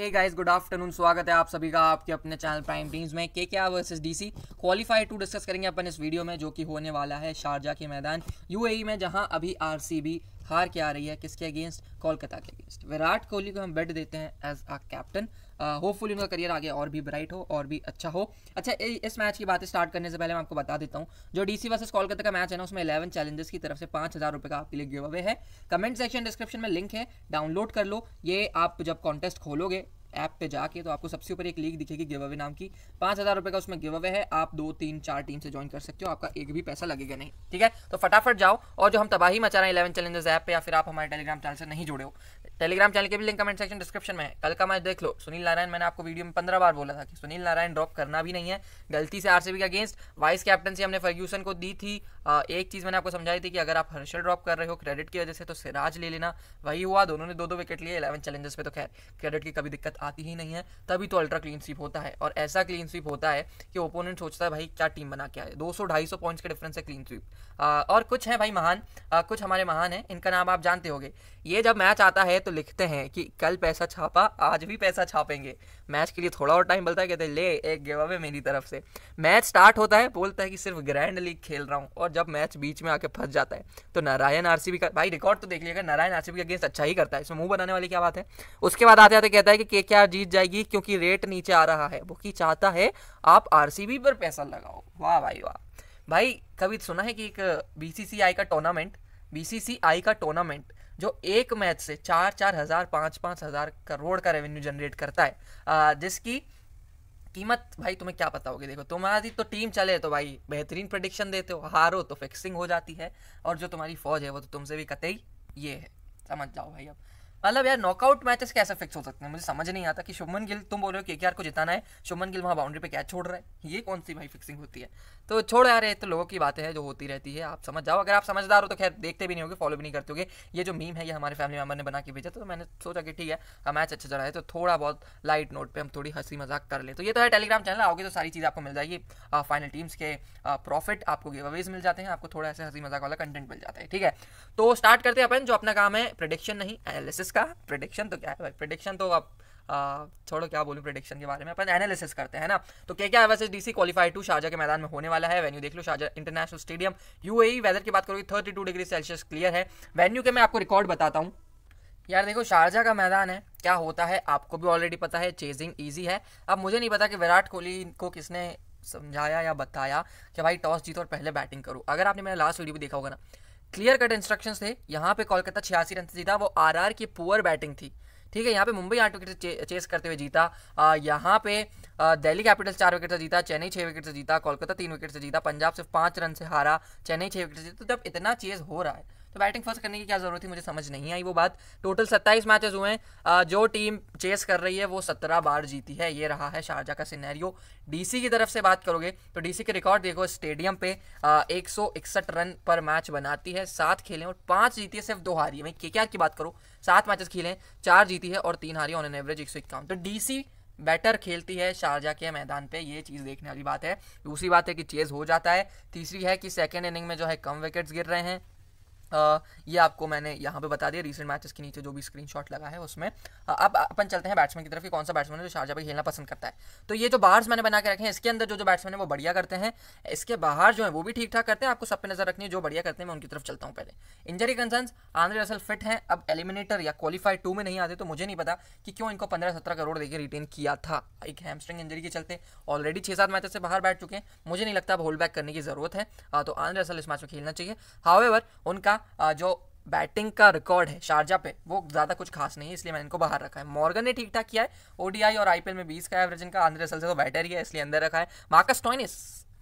hey guys good afternoon स्वागत है आप सभी का आपके अपने चैनल प्राइम टीम्स में के वर्स versus DC qualify two discuss करेंगे अपन इस वीडियो में जो कि होने वाला है शारजा के मैदान यूएई e में जहां अभी आरसीबी हार के आ रही है किसके अगेंस्ट कोलकाता के अगेंस्ट विराट कोहली को हम बेट देते हैं एज अ कैप्टन होपफुली उनका करियर आगे और भी ब्राइट हो और भी अच्छा हो अच्छा इस मैच की बात स्टार्ट करने से पहले मैं आपको बता देता हूँ जो डीसी वर्सेस कोलकाता का मैच है ना उसमें इलेवन चैलेंजेस की तरफ से पाँच हज़ार रुपये का आपके लिए गिव अवे है कमेंट सेक्शन डिस्क्रिप्शन में लिंक है डाउनलोड कर लो ये आप जब कॉन्टेस्ट खोलोगे ऐप पे जाके तो आपको सबसे ऊपर एक लीग दिखेगी गिव अवे नाम की पाँच हज़ार रुपये का उसमें गिव अवे है आप दो तीन चार टीम से ज्वाइन कर सकते हो आपका एक भी पैसा लगेगा नहीं ठीक है तो फटाफट जाओ और जो हम तबाही मचा रहे हैं इलेवन चैलेंजेस ऐप पे या फिर आप हमारे टेलीग्राम चैनल से नहीं जुड़े हो टेलीग्राम चैनल के भी लिंक कमेंट सेक्शन डिस्क्रिप्शन में कल का मैच देख लो सुनील नारायण मैंने आपको वीडियो में पंद्रह बार बोला था कि सुनील नारायण ड्रॉप करना भी नहीं है गलती से आरसीबी के अगेंस्ट वाइस कैप्टनसी हमने फर्ग्यूसन को दी थी एक चीज़ मैंने आपको समझाई थी कि अगर आप हर्षल ड्रॉप कर रहे हो क्रेडिट की वजह से तो सिराज ले लेना वही हुआ दोनों ने दो दो विकेट लिए इलेवन चैलेंजेस पे तो खैर क्रेडिट की कभी दिक्कत आती ही नहीं है तभी तो अल्ट्रा क्लीन स्वीप होता है और ऐसा क्लीन स्वीप होता है कि ओपोनेंट सोचता है भाई क्या टीम बना क्या है दो सौ ढाई सौ पॉइंट्स के डिफरेंस है क्लीन स्वीप और कुछ है भाई महान कुछ हमारे महान है इनका नाम आप जानते गए ये जब मैच आता है तो तो लिखते हैं कि कल पैसा छापा आज भी पैसा छापेंगे मैच के लिए थोड़ा और टाइम बलता है कहते हैं ले एक गिव अवे मेरी तरफ से मैच स्टार्ट होता है बोलता है कि सिर्फ ग्रैंड लीग खेल रहा हूँ और जब मैच बीच में आके फंस जाता है तो नारायण आरसीबी का भाई रिकॉर्ड तो देख लीजिएगा नारायण आर का अगेंस्ट अच्छा ही करता है इसमें मुंह बनाने वाली क्या बात है उसके बाद आते आते कहता है कि के क्या जीत जाएगी क्योंकि रेट नीचे आ रहा है वो की चाहता है आप आर पर पैसा लगाओ वाह भाई वाह भाई कभी सुना है कि एक बी का टूर्नामेंट बी का टूर्नामेंट जो एक मैच से चार चार हज़ार पाँच पाँच हज़ार करोड़ का रेवेन्यू जनरेट करता है जिसकी कीमत भाई तुम्हें क्या पता होगी देखो तुम्हारी तो टीम चले तो भाई बेहतरीन प्रडिक्शन देते हो हारो तो फिक्सिंग हो जाती है और जो तुम्हारी फौज है वो तो तुमसे भी कतई ये है समझ जाओ भाई अब मतलब यार नॉकआउट मैचेस कैसे फिक्स हो सकते हैं मुझे समझ नहीं आता कि शुभमन गिल तुम बोल रहे हो के को जिताना है शुभमन गिल वहाँ बाउंड्री पे क्या छोड़ रहा है ये कौन सी भाई फिक्सिंग होती है तो छोड़ यार ये तो लोगों की बातें हैं जो होती रहती है आप समझ जाओ अगर आप समझदार हो तो खैर देखते भी नहीं होगे फॉलो भी नहीं करते होगे ये जो मीम है ये हमारे फैमिली मेम्बर ने बना के भेजा तो मैंने सोचा कि ठीक है मैच अच्छा चला है तो थोड़ा बहुत लाइट नोट पर हम थोड़ी हंसी मजाक कर ले तो ये तो है टेलीग्राम चैनल आओगे तो सारी चीज़ आपको मिल जाएगी फाइनल टीम्स के प्रॉफिट आपको गिव अवेज मिल जाते हैं आपको थोड़ा ऐसे हंसी मजाक वाला कंटेंट मिल जाता है ठीक है तो स्टार्ट करते हैं अपन जो अपना काम है प्रडिक्शन नहीं एनालिसिस इसका प्रडिक्शन तो क्या है भाई प्रडिक्शन तो आप छोड़ो क्या बोलूँ प्रडिक्शन के बारे में अपन एनालिसिस करते हैं ना तो क्या क्या वैसे डीसी क्वालिफाइड टू शाहजा के मैदान में होने वाला है वेन्यू देख लो शाहजा इंटरनेशनल स्टेडियम यूएई वेदर की बात करोगे thirty two degree Celsius clear है वेन्यू के मैं आपको रिकॉर्ड बताता हूँ यार देखो शारजा का मैदान है क्या होता है आपको भी ऑलरेडी पता है चेजिंग ईजी है अब मुझे नहीं पता कि विराट कोहली को किसने समझाया या बताया कि भाई टॉस जीतो और पहले बैटिंग करो अगर आपने मेरा लास्ट वीडियो भी देखा होगा ना क्लियर कट इंस्ट्रक्शन थे यहाँ पे कोलकाता छियासी रन से जीता वो आरआर की पुअर बैटिंग थी ठीक है यहाँ पे मुंबई आठ विकेट से चेस करते हुए जीता यहाँ पे दिल्ली कैपिटल्स चार विकेट से जीता चेन्नई छः विकेट से जीता कोलकाता तीन विकेट से जीता पंजाब सिर्फ पाँच रन से हारा चेन्नई छः विकेट से जीता तो जब इतना चेज हो रहा है तो बैटिंग फर्स्ट करने की क्या ज़रूरत थी मुझे समझ नहीं आई वो बात टोटल सत्ताईस मैचेस हुए हैं जो टीम चेस कर रही है वो सत्रह बार जीती है ये रहा है शारजा का सिनेरियो डीसी की तरफ से बात करोगे तो डीसी के रिकॉर्ड देखो स्टेडियम पे एक रन पर मैच बनाती है सात खेले और पांच जीती है सिर्फ दो हारी है क्या की बात करूँ सात मैचेस खेले चार जीती है और तीन हारी ऑन एन एवरेज एक तो डीसी बेटर खेलती है शारजा के मैदान पे ये चीज़ देखने वाली बात है दूसरी बात है कि चेज़ हो जाता है तीसरी है कि सेकेंड इनिंग में जो है कम विकेट्स गिर रहे हैं ये आपको मैंने यहाँ पे बता दिया रीसेंट मैचेस के नीचे जो भी स्क्रीनशॉट लगा है उसमें अब अपन चलते हैं बैट्समैन की तरफ कि कौन सा बैट्समैन है जो शारजा पर खेलना पसंद करता है तो ये जो बाहर मैंने बना के रखे हैं इसके अंदर जो जो बैट्समैन है वो बढ़िया करते हैं इसके बाहर जो है वो भी ठीक ठाक करते हैं आपको सब पे नजर रखनी है जो बढ़िया करते हैं मैं उनकी तरफ चलता हूँ पहले injury concern Andre Russell fit है अब एलिमिनेटर या क्वालिफाइड टू में नहीं आते तो मुझे नहीं पता कि क्यों इनको पंद्रह सत्रह करोड़ देकर रिटेन किया था एक हैमस्ट्रिंग इंजरी के चलते ऑलरेडी छः सात मैचेस से बाहर बैठ चुके हैं मुझे नहीं लगता अब होल्ड बैक करने की जरूरत है तो आंद्रे रसल इस मैच में खेलना चाहिए हावेवर उनका जो बैटिंग का रिकॉर्ड है शारजा पे वो ज़्यादा कुछ खास नहीं है इसलिए मैंने इनको बाहर रखा है मॉर्गन ने ठीक ठाक किया है ओडीआई और आईपीएल में बीस का एवरेज इनका असल से तो बैटर ही है इसलिए अंदर रखा है मार्कस टॉइनिस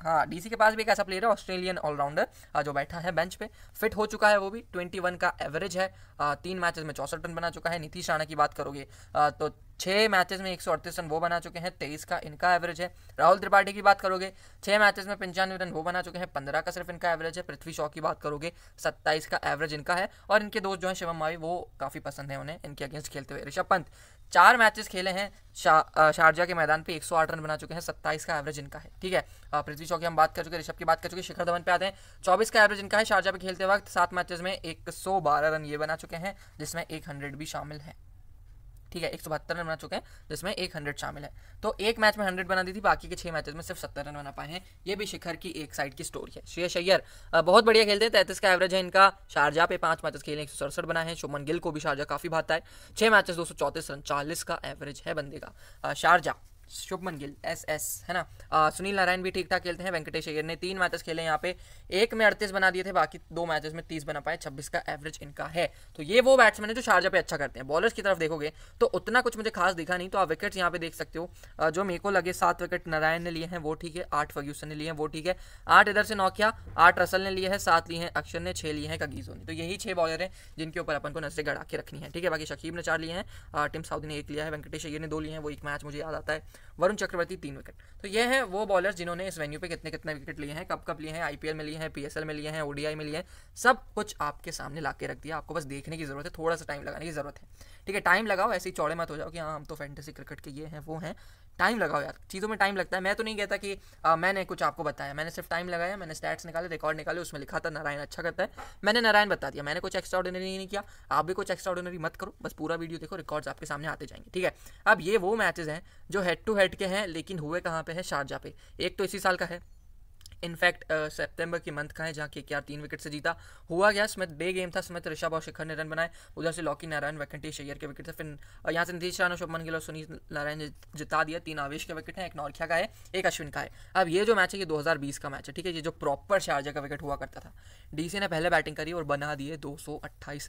हाँ डीसी के पास भी एक ऐसा प्लेयर है ऑस्ट्रेलियन ऑलराउंडर हाँ, जो बैठा है बेंच पे फिट हो चुका है वो भी 21 का एवरेज है हाँ, तीन मैचेस में चौसठ रन बना चुका है नीतीश राणा की बात करोगे हाँ, तो छः मैचेस में एक रन वो बना चुके हैं तेईस का इनका एवरेज है राहुल त्रिपाठी की बात करोगे छः मैचेस में पंचानवे रन वो बना चुके हैं पंद्रह का सिर्फ इनका एवरेज है पृथ्वी शॉ की बात करोगे सत्ताईस का एवरेज इनका है और इनके दोस्त जो हैं शिवम मावी वो काफ़ी पसंद है उन्हें इनके अगेंस्ट खेलते हुए ऋषभ पंत चार मैचेस खेले हैं शा, शारजा के मैदान पे 108 रन बना चुके हैं 27 का एवरेज इनका है ठीक है पृथ्वी चौकी हम बात कर चुके ऋषभ की बात कर चुके शिखर धवन पे आते हैं 24 का एवरेज इनका है शारजा पे खेलते वक्त सात मैचेस में 112 रन ये बना चुके हैं जिसमें 100 भी शामिल है ठीक है एक सौ बहत्तर रन बना चुके हैं जिसमें एक हंड्रेड शामिल है तो एक मैच में हंड्रेड बना दी थी बाकी के छह मैचेस में सिर्फ सत्तर रन बना पाए हैं ये भी शिखर की एक साइड की स्टोरी है श्रेयस अय्यर बहुत बढ़िया खेलते हैं तैतीस का एवरेज है इनका शारजा पे पांच मैचेस खेले एक सौ बना है शुभमन गिल को भी शारजा काफी भाता है छह मैचेस दो रन चालीस का एवरेज है बंदे का शारजा शुभमन गिल एस एस है ना आ, सुनील नारायण भी ठीक ठाक खेलते हैं वेंकटेश अय्यर ने तीन मैचेस खेले यहाँ पे एक में अड़तीस बना दिए थे बाकी दो मैचेस में तीस बना पाए छब्बीस का एवरेज इनका है तो ये वो बैट्समैन है जो शारजा पे अच्छा करते हैं बॉलर्स की तरफ देखोगे तो उतना कुछ मुझे खास दिखा नहीं तो आप विकेट्स यहाँ पे देख सकते हो जो मेरे को लगे सात विकेट नारायण ने लिए हैं वो ठीक है आठ फग्यूसन ने लिए हैं वो ठीक है आठ इधर से नौकिया आठ रसल ने लिए है सात लिए हैं अक्षर ने छः लिए हैं कगीजो ने तो यही छः बॉलर हैं जिनके ऊपर अपन को नजरें गड़ा के रखनी है ठीक है बाकी शकीब ने चार लिए हैं टीम साउदी ने एक लिया है वेंकटेश अय्यर ने दो लिए हैं वो एक मैच मुझे याद आता है वरुण चक्रवर्ती तीन विकेट तो ये हैं वो बॉलर जिन्होंने इस वेन्यू पे कितने कितने विकेट लिए हैं कब कब लिए हैं आईपीएल में लिए हैं पीएसएल में लिए हैं ओडीआई में लिए हैं सब कुछ आपके सामने ला के रख दिया आपको बस देखने की जरूरत है थोड़ा सा टाइम लगाने की जरूरत है ठीक है टाइम लगाओ ऐसे ही चौड़े मत हो जाओ कि हाँ हम तो फैंटेसी क्रिकेट के ये हैं वो हैं टाइम लगाओ यार चीज़ों में टाइम लगता है मैं तो नहीं कहता कि आ, मैंने कुछ आपको बताया मैंने सिर्फ टाइम लगाया मैंने स्टैट्स निकाले रिकॉर्ड निकाले उसमें लिखा था नारायण अच्छा करता है मैंने नारायण बता दिया मैंने कुछ एक्स्ट्रा ऑर्डिनरी नहीं किया आप भी कुछ एक्स्ट्रा ऑर्डिनरी मत करो बस पूरा वीडियो देखो रिकॉर्ड्स आपके सामने आते जाएंगे ठीक है अब ये वो मैचेज हैं जो हेड टू हेड के हैं लेकिन हुए कहाँ पर हैं शारजा पे एक तो इसी साल का है इनफैक्ट सितंबर की मंथ का है जहाँ के के तीन विकेट से जीता हुआ गया स्मिथ बे गेम था स्मिथ ऋषभ और शिखर ने रन बनाए उधर से लॉकी नारायण वैकंटी शैयर के विकेट थे फिर यहाँ से नीतीश राणा शुभमन गिल और सुनील नारायण ने जिता दिया तीन आवेश के विकेट हैं एक नौरखिया का है एक अश्विन का है अब ये जो मैच है ये दो का मैच है ठीक है ये जो प्रॉपर शारजा का विकेट हुआ करता था डीसी ने पहले बैटिंग करी और बना दिए दो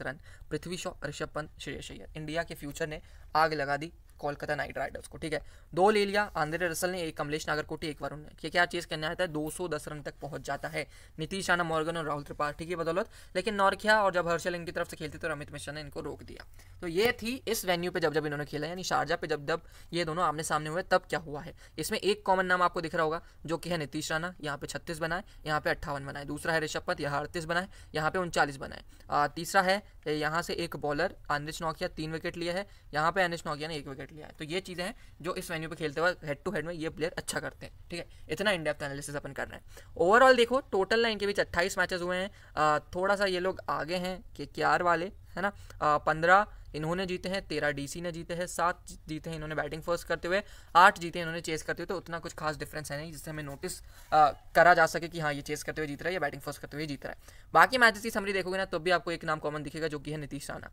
रन पृथ्वी शॉ ऋषभ पंत श्रेयस अय्यर इंडिया के फ्यूचर ने आग लगा दी कोलकाता नाइट राइडर्स को ठीक है दो ले लिया आंध्रे रसल ने एक कमलेश नागरकोटी एक वरुण ने ये क्या चीज़ करना आता है दस रन तक पहुंच जाता है नीतीश राणा मॉर्गन और राहुल त्रिपाठी की बदौलत लेकिन नौरखिया और जब हर्षल इनकी तरफ से खेलते तो अमित मिश्रा ने इनको रोक दिया तो ये थी इस वेन्यू पर जब जब इन्होंने खेला यानी शारजा पे जब जब ये दोनों आमने सामने हुए तब क्या हुआ है इसमें एक कॉमन नाम आपको दिख रहा होगा जो कि है नीतीश राणा यहाँ पे छत्तीस बनाए यहाँ पे अट्ठावन बनाए दूसरा है ऋषभ पंत यहाँ अड़तीस बनाए यहाँ पे उनचालीस बनाए तीसरा है यहाँ से एक बॉलर आनिश नौकिया तीन विकेट लिया है यहाँ पे अनिश नौकिया ने एक विकेट लिया है तो ये चीज़ें हैं जो इस वेन्यू पे खेलते हुए हेड टू हेड में ये प्लेयर अच्छा करते हैं ठीक है इतना इंडिया डेप्थ एनालिसिस अपन कर रहे हैं ओवरऑल देखो टोटल ना इनके बीच अट्ठाईस मैचेज हुए हैं थोड़ा सा ये लोग आगे हैं कि वाले है ना पंद्रह इन्होंने जीते हैं तेरह डीसी ने जीते हैं सात जीते हैं इन्होंने बैटिंग फर्स्ट करते हुए आठ जीते हैं इन्होंने चेस करते हुए तो उतना कुछ खास डिफरेंस है नहीं जिससे हमें नोटिस करा जा सके कि हाँ ये चेस करते हुए जीत रहा है या बैटिंग फर्स्ट करते हुए जीत रहा है बाकी मैचेस की समरी देखोगे ना तो भी आपको एक नाम कॉमन दिखेगा जो कि है नीतीश राणा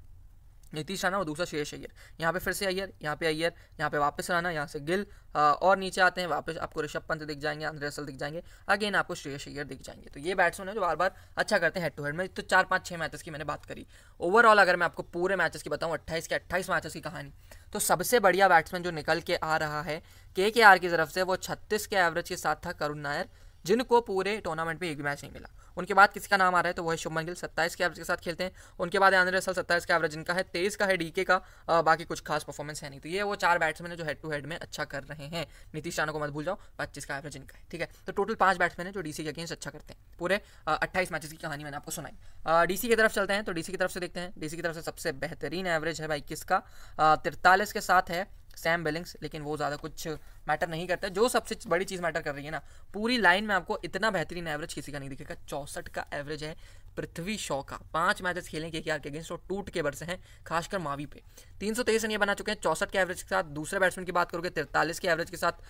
नीतीश राणा और दूसरा शेष अय्यर यहाँ पे फिर से अय्यर यहाँ पे अय्यर यहाँ पे वापस राना यहाँ से गिल और नीचे आते हैं वापस आपको ऋषभ पंत दिख जाएंगे अंदर असल दिख जाएंगे अगेन आपको श्रेयस अय्यर दिख जाएंगे तो ये बैट्समैन है जो बार बार अच्छा करते हैं हेड टू हेड में तो चार पाँच छः मैचेस की मैंने बात करी ओवरऑल अगर मैं आपको पूरे मैचेस की बताऊँ अट्ठाईस के अट्ठाईस मैचेस की कहानी तो सबसे बढ़िया बैट्समैन जो निकल के आ रहा है के के आर की तरफ से वो छत्तीस के एवरेज के साथ था करुण नायर जिनको पूरे टूर्नामेंट में एक भी मैच नहीं मिला उनके बाद किसी का नाम आ रहा है तो वो है शुभमन गिल सत्ताईस के एवरेज के साथ खेलते हैं उनके बाद आंद्रे रसल सत्ताईस का एवरेज जिनका है तेईस का है डीके का आ, बाकी कुछ खास परफॉर्मेंस है नहीं तो ये वो चार बैट्समैन है जो हेड टू हेड में अच्छा कर रहे हैं नीतीश राणा को मत भूल जाओ पच्चीस का एवरेज इनका है ठीक है तो टोटल पांच बैट्समैन है जो डीसी के अगेंस्ट अच्छा करते हैं पूरे अट्ठाईस मैचेस की कहानी मैंने आपको सुनाई डीसी की तरफ चलते हैं तो डीसी की तरफ से देखते हैं डीसी की तरफ से सबसे बेहतरीन एवरेज है भाई किसका तिरतालीस के साथ है सैम बेलिंग्स लेकिन वो ज़्यादा कुछ मैटर नहीं करता जो सबसे बड़ी चीज़ मैटर कर रही है ना पूरी लाइन में आपको इतना बेहतरीन एवरेज किसी का नहीं दिखेगा चौंसठ का एवरेज है पृथ्वी शॉ का पांच मैचेस खेलें के के अगेंस्ट और टूट के बरसे हैं खासकर मावी पे तीन सौ तेईस रन ये बना चुके हैं चौसठ के एवरेज के साथ दूसरे बैट्समैन की बात करोगे तिरतालीस के एवरेज के साथ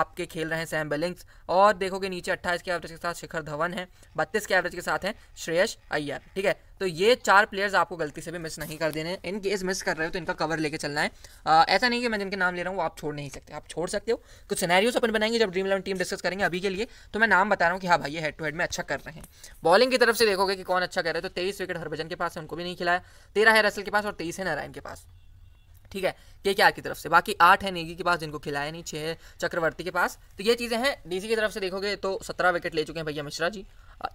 आपके खेल रहे हैं सैम बेलिंग्स और देखोगे नीचे अट्ठाईस के एवरेज के साथ शिखर धवन है बत्तीस के एवरेज के साथ हैं श्रेयस अय्यर ठीक है तो ये चार प्लेयर्स आपको गलती से भी मिस नहीं कर देने इन केस मिस कर रहे हो तो इनका कवर लेके चलना है आ, ऐसा नहीं कि मैं जिनके नाम ले रहा हूँ वो आप छोड़ नहीं सकते आप छोड़ सकते हो कुछ सिनेरियोस अपन बनाएंगे जब ड्रीम इलेवन टीम डिस्कस करेंगे अभी के लिए तो मैं नाम बता रहा हूँ कि हाँ भाई ये हेड टू हेड में अच्छा कर रहे हैं बॉलिंग की तरफ से देखोगे देखोगे कि कौन अच्छा कर रहा है तो तेईस विकेट हरभजन के पास है उनको भी नहीं खिलाया तेरह है रसल के पास और तेईस है नारायण के पास ठीक है के के आर की तरफ से बाकी आठ है नेगी के पास जिनको खिलाया नहीं छः है चक्रवर्ती के पास तो ये चीज़ें हैं डीसी की तरफ से देखोगे तो सत्रह विकेट ले चुके हैं भैया मिश्रा जी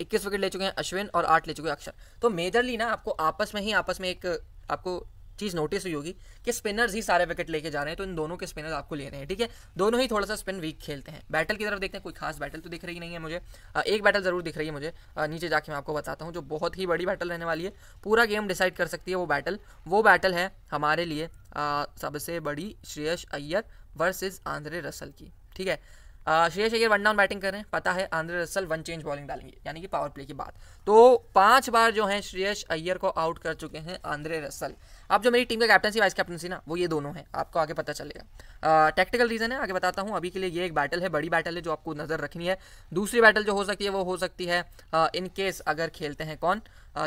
इक्कीस विकेट ले चुके हैं अश्विन और आठ ले चुके हैं अक्षर तो मेजरली ना आपको आपस में ही आपस में एक आपको चीज़ नोटिस हुई होगी कि स्पिनर्स ही सारे विकेट लेके जा रहे हैं तो इन दोनों के स्पिनर्स आपको ले रहे हैं ठीक है दोनों ही थोड़ा सा स्पिन वीक खेलते हैं बैटल की तरफ देखते हैं कोई खास बैटल तो दिख रही नहीं है मुझे एक बैटल ज़रूर दिख रही है मुझे नीचे जाके मैं आपको बताता हूँ जो बहुत ही बड़ी बैटल रहने वाली है पूरा गेम डिसाइड कर सकती है वो बैटल वो बैटल है हमारे लिए सबसे बड़ी Shreyas Iyer versus Andre Russell की ठीक है Shreyas Iyer one down batting करें पता है Andre Russell one change bowling डालेंगे यानी कि पावर प्ले की बात तो पांच बार जो है श्रेयस अय्यर को आउट कर चुके हैं आंध्र रसल अब जो मेरी टीम का कैप्टनसी वाइस कैप्टनसी ना वो ये दोनों है आपको आगे पता चलेगा टेक्टिकल रीजन है आगे बताता हूँ अभी के लिए ये एक बैटल है बड़ी बैटल है जो आपको नजर रखनी है दूसरी बैटल जो हो सकती है वो हो सकती है इनकेस अगर खेलते हैं कौन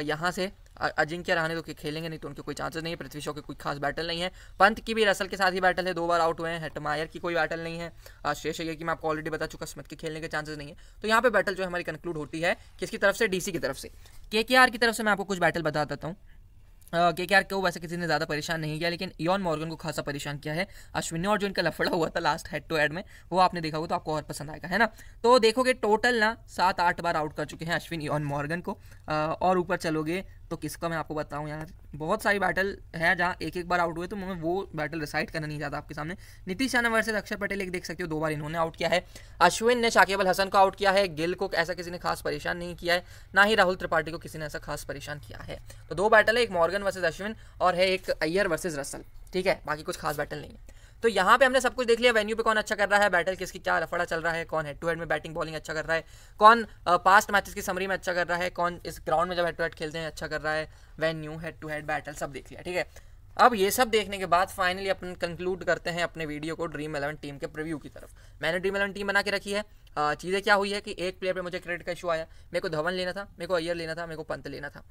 यहाँ से अजिंक्य रहने तो खेलेंगे नहीं तो उनके कोई चांसेस नहीं है पृथ्वी शॉ की कोई खास बैटल नहीं है पंत की भी रसल के साथ ही बैटल है दो बार आउट हुए हैं हेटमायर की कोई बैटल नहीं है श्रेष अय्यर की मैं आपको ऑलरेडी बता चुका स्मिथ के खेलने के चांसेस नहीं है तो यहाँ पे बैटल जो हमारी कंक्लूड होती है किसकी तरफ से डीसी की तरफ से के की तरफ से मैं आपको कुछ बैटल बता देता हूँ के के आर को वैसे किसी ने ज़्यादा परेशान नहीं किया लेकिन इॉन मॉर्गन को खासा परेशान किया है अश्विनी और जो इनका लफड़ा हुआ था लास्ट हेड टू हेड में वो आपने देखा होगा तो आपको और पसंद आएगा है ना तो देखोगे टोटल ना सात आठ बार आउट कर चुके हैं अश्विन योन मॉर्गन को और ऊपर चलोगे तो किसका मैं आपको बताऊँ यार बहुत सारी बैटल है जहाँ एक एक बार आउट हुए तो मैं वो बैटल रिसाइड करना नहीं चाहता आपके सामने नीतीश राणा वर्सेज अक्षर पटेल एक देख सकते हो दो बार इन्होंने आउट किया है अश्विन ने शाकेबल हसन को आउट किया है गिल को ऐसा किसी ने खास परेशान नहीं किया है ना ही राहुल त्रिपाठी को किसी ने ऐसा खास परेशान किया है तो दो बैटल है एक मॉर्गन वर्सेज अश्विन और है एक अय्यर वर्सेज रसल ठीक है बाकी कुछ खास बैटल नहीं है तो यहाँ पे हमने सब कुछ देख लिया वेन्यू पे कौन अच्छा कर रहा है बैटल किसकी क्या रफड़ा चल रहा है कौन हेड टू हेड में बैटिंग बॉलिंग अच्छा कर रहा है कौन पास्ट मैचेस की समरी में अच्छा कर रहा है कौन इस ग्राउंड में जब हेड टू हेड खेलते हैं अच्छा कर रहा है venue head to head battle सब देख लिया ठीक है अब ये सब देखने के बाद फाइनली अपन कंक्लूड करते हैं अपने वीडियो को ड्रीम इलेवन टीम के प्रीव्यू की तरफ मैंने ड्रीम इलेवन टीम बना के रखी है चीज़ें क्या हुई है कि एक प्लेयर पे मुझे क्रेडिट का इशू आया मेरे को धवन लेना था मेरे को अय्यर लेना था मेरे को पंत लेना था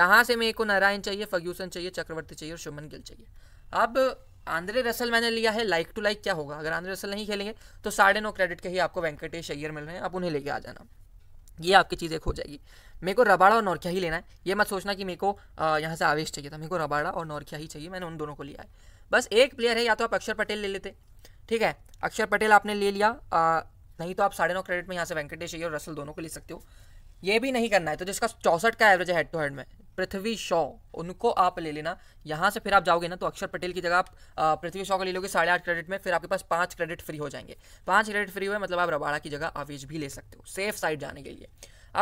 यहाँ से मेरे को नारायण चाहिए फग्यूसन चाहिए चक्रवर्ती चाहिए और शुभन गिल चाहिए अब आंद्रे रसल मैंने लिया है लाइक टू लाइक क्या होगा अगर आंद्रे रसल नहीं खेलेंगे तो साढ़े नौ क्रेडिट के ही आपको वेंकटेश अय्यर मिल रहे हैं आप उन्हें लेके आ जाना ये आपकी चीज़ एक हो जाएगी मेरे को रबाड़ा और नौरखिया ही लेना है ये मत सोचना कि मेरे को यहाँ से आवेश चाहिए था मेरे को रबाड़ा और नौरखिया ही चाहिए मैंने उन दोनों को लिया है बस एक प्लेयर है या तो आप अक्षर पटेल ले लेते ठीक है अक्षर पटेल आपने ले लिया नहीं तो आप साढ़े नौ क्रेडिट में यहाँ से वेंकटेश अय्यर और रसल दोनों को ले सकते हो ये भी नहीं करना है तो जिसका चौसठ का एवरेज है हेड टू हेड में पृथ्वी शॉ उनको आप ले लेना यहाँ से फिर आप जाओगे ना तो अक्षर पटेल की जगह आप पृथ्वी शॉ को ले लोगे साढ़े आठ क्रेडिट में फिर आपके पास पाँच क्रेडिट फ्री हो जाएंगे पाँच क्रेडिट फ्री हुए मतलब आप रबाड़ा की जगह आवेश भी ले सकते हो सेफ साइड जाने के लिए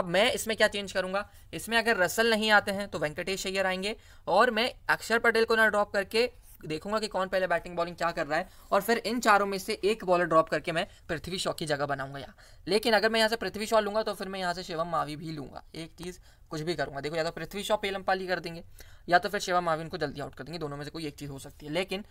अब मैं इसमें क्या चेंज करूंगा इसमें अगर रसल नहीं आते हैं तो वेंकटेश अय्यर आएंगे और मैं अक्षर पटेल को ना ड्रॉप करके देखूंगा कि कौन पहले बैटिंग बॉलिंग क्या कर रहा है और फिर इन चारों में से एक बॉलर ड्रॉप करके मैं पृथ्वी शॉ की जगह बनाऊंगा यहाँ लेकिन अगर मैं यहाँ से पृथ्वी शॉ लूंगा तो फिर मैं यहाँ से शिवम मावी भी लूंगा एक चीज़ कुछ भी करूंगा देखो या तो पृथ्वी शॉ पेलम पाली कर देंगे या तो फिर शिवम मावी उनको जल्दी आउट कर देंगे दोनों में से कोई एक चीज़ हो सकती है लेकिन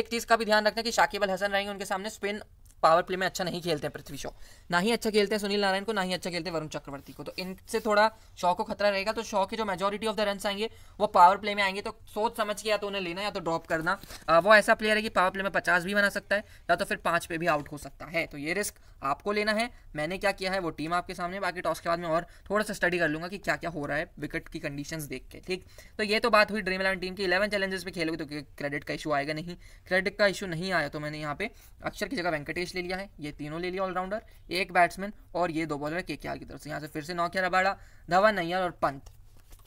एक चीज़ का भी ध्यान रखना कि शाकिब अल हसन रहेंगे उनके सामने स्पिन पावर प्ले में अच्छा नहीं खेलते हैं पृथ्वी शॉ ना ही अच्छा खेलते हैं सुनील नारायण को ना ही अच्छा खेलते हैं वरुण चक्रवर्ती को तो इनसे थोड़ा शॉ को खतरा रहेगा तो शॉ के जो मेजोरिटी ऑफ द रन आएंगे वो पावर प्ले में आएंगे तो सोच समझ के या तो उन्हें लेना या तो ड्रॉप करना आ, वो ऐसा प्लेयर है कि पावर प्ले में पचास भी बना सकता है या तो फिर पांच पे भी आउट हो सकता है तो ये रिस्क आपको लेना है मैंने क्या किया है वो टीम आपके सामने बाकी टॉस के बाद में और थोड़ा सा स्टडी कर लूंगा कि क्या क्या हो रहा है विकेट की कंडीशन देख के ठीक तो ये तो बात हुई ड्रीम इलेवन टीम की इलेवन चैलेंजेस में खेलोगे तो क्रेडिट का इशू आएगा नहीं क्रेडिट का इशू नहीं आया तो मैंने यहाँ पे अक्षर की जगह वेंकटेश वेलिश ले लिया है ये तीनों ले लिया ऑलराउंडर एक बैट्समैन और ये दो बॉलर के की तरफ से यहाँ से फिर से नौकिया रबाड़ा धवन नैयर और पंत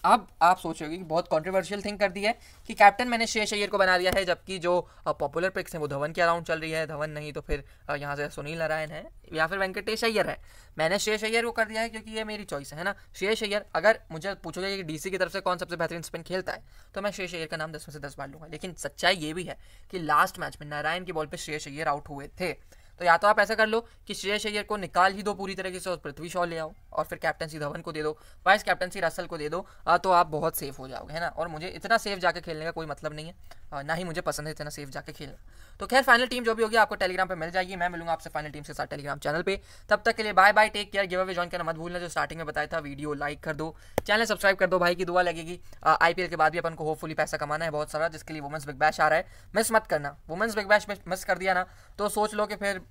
अब आप सोचोगे कि बहुत कॉन्ट्रोवर्शियल थिंग कर दी है कि कैप्टन मैंने शेष अय्यर को बना दिया है जबकि जो पॉपुलर पिक्स हैं वो धवन के अराउंड चल रही है धवन नहीं तो फिर यहाँ से सुनील नारायण है या फिर वेंकटेश अय्यर है मैंने शेष अय्यर को कर दिया है क्योंकि ये मेरी चॉइस है ना शेष अय्यर अगर मुझे पूछोगे कि डीसी की तरफ से कौन सबसे बेहतरीन स्पिन खेलता है तो मैं शेष अय्यर का नाम दस में से दस बार लूँगा लेकिन सच्चाई ये भी है कि लास्ट मैच में नारायण की बॉल पर शेष अय्यर आउट हुए थे तो या तो आप ऐसा कर लो कि श्रेयस अय्यर को निकाल ही दो पूरी तरीके से और पृथ्वी शॉ ले आओ और फिर कैप्टनसी धवन को दे दो वाइस कैप्टनसी रसल को दे दो तो आप बहुत सेफ हो जाओगे है ना और मुझे इतना सेफ जाके खेलने का कोई मतलब नहीं है ना ही मुझे पसंद है इतना सेफ जाके खेलना तो खैर फाइनल टीम जो भी होगी आपको टेलीग्राम पर मिल जाएगी मैं मिलूंगा आपसे फाइनल टीम के साथ टेलीग्राम चैनल पर तब तक के लिए bye bye take care give away join करना मत भूलना जो स्टार्टिंग में बताया था वीडियो लाइक कर दो चैनल सब्सक्राइब कर दो भाई की दुआ लगेगी आईपीएल के बाद भी अपन को होपफुली पैसा कमाना है बहुत सारा जिसके लिए वुमेंस बिग बैश आ रहा है मिस मत करना वुमेंस बिग बैश मिस कर दिया ना तो सोच लो कि फिर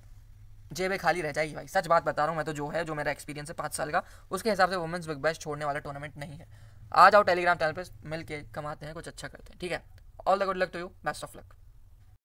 जेबें खाली रह जाएगी भाई सच बात बता रहा हूँ मैं तो जो है जो मेरा एक्सपीरियंस है पाँच साल का उसके हिसाब से वुमेंस बिग बैश छोड़ने वाला टूर्नामेंट नहीं है आ जाओ टेलीग्राम चैनल पर मिल के कमाते हैं कुछ अच्छा करते हैं ठीक है all the good luck to you best of luck